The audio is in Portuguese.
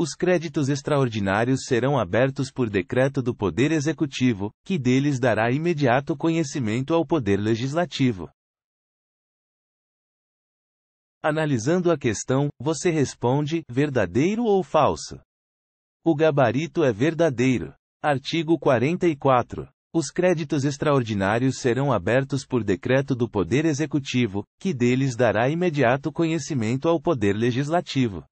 Os créditos extraordinários serão abertos por decreto do Poder Executivo, que deles dará imediato conhecimento ao Poder Legislativo. Analisando a questão, você responde: verdadeiro ou falso? O gabarito é verdadeiro. Artigo 44. Os créditos extraordinários serão abertos por decreto do Poder Executivo, que deles dará imediato conhecimento ao Poder Legislativo.